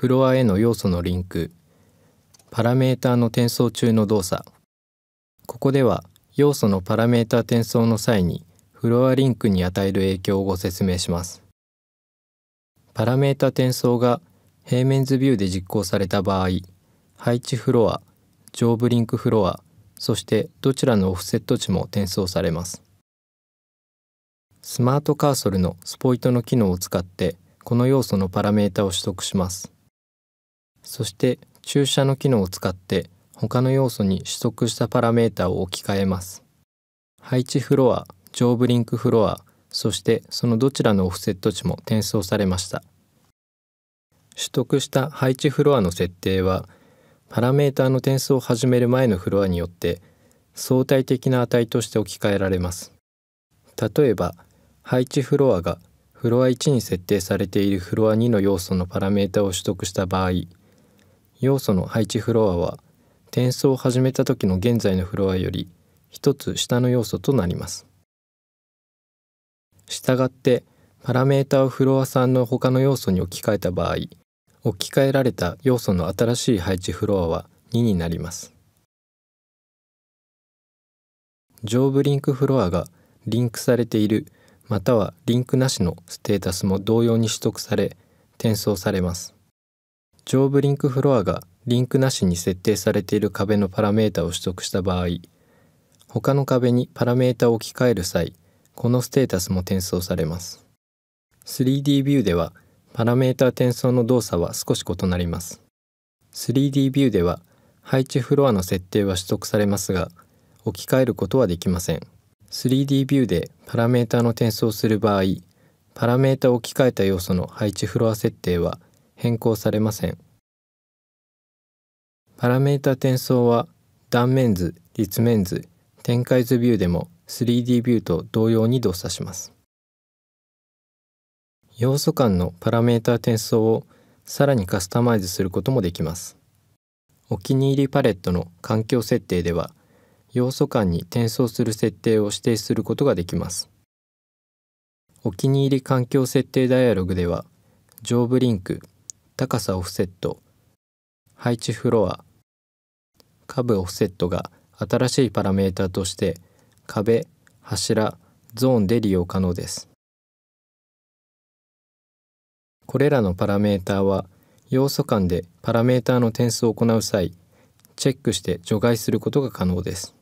フロアへの要素のリンクパラメータの転送中の動作ここでは要素のパラメータ転送の際にフロアリンクに与える影響をご説明しますパラメータ転送が平面図ビューで実行された場合配置フロア上部リンクフロアそしてどちらのオフセット値も転送されますスマートカーソルのスポイトの機能を使ってこの要素のパラメータを取得しますそして注射の機能を使って他の要素に取得したパラメータを置き換えます配置フロア上ブリンクフロアそしてそのどちらのオフセット値も転送されました取得した配置フロアの設定はパラメータの転送を始める前のフロアによって相対的な値として置き換えられます例えば配置フロアがフロア1に設定されているフロア2の要素のパラメータを取得した場合要素の配置フロアは転送を始めた時の現在のフロアより1つ下の要素となります。したがってパラメータをフロア3の他の要素に置き換えた場合置き換えられた要素の新しい配置フロアは2になります。上部リンクフロアがリンクされているまたはリンクなしのステータスも同様に取得され転送されます。上部リンクフロアがリンクなしに設定されている壁のパラメータを取得した場合他の壁にパラメータを置き換える際このステータスも転送されます 3D ビューではパラメータ転送の動作は少し異なります 3D ビューでは配置フロアの設定は取得されますが置き換えることはできません 3D ビューでパラメータの転送する場合パラメータを置き換えた要素の配置フロア設定は変更されません。パラメータ転送は断面図、立面図、展開図ビューでも 3D ビューと同様に動作します。要素間のパラメータ転送をさらにカスタマイズすることもできます。お気に入りパレットの環境設定では要素間に転送する設定を指定することができます。お気に入り環境設定ダイアログでは上部リンク高さオフセット配置フロア下部オフセットが新しいパラメータとして壁柱ゾーンで利用可能ですこれらのパラメータは要素間でパラメータの点数を行う際チェックして除外することが可能です